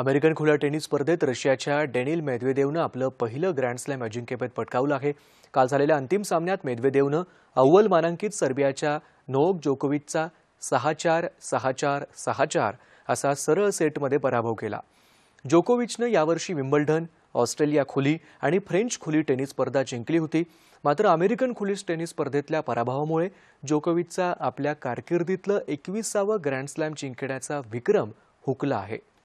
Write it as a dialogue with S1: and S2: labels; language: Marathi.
S1: अमेरिकन खुल्या टेनिस स्पर्धेत रशियाच्या डेनिल मेदवेदेवनं आपलं पहिलं ग्रँड स्लॅम अजिंक्यपद पटकावलं आहे काल झालेल्या अंतिम सामन्यात मेदवेदेवनं अव्वल मानांकित सर्बियाच्या नोक जोकोविचचा सहा चार सहा चार सहा चार असा सरळ सेटमध्ये पराभव केला जोकोविचनं यावर्षी विम्बल्डन ऑस्ट्रेलिया खुली आणि फ्रेंच खुली टेनिस स्पर्धा जिंकली होती मात्र अमेरिकन खुली टेनिस स्पर्धेतल्या पराभवामुळे जोकोविचचा आपल्या कारकिर्दीतलं एकविसावं ग्रँडस्लॅम जिंकण्याचा विक्रम हुकला आहे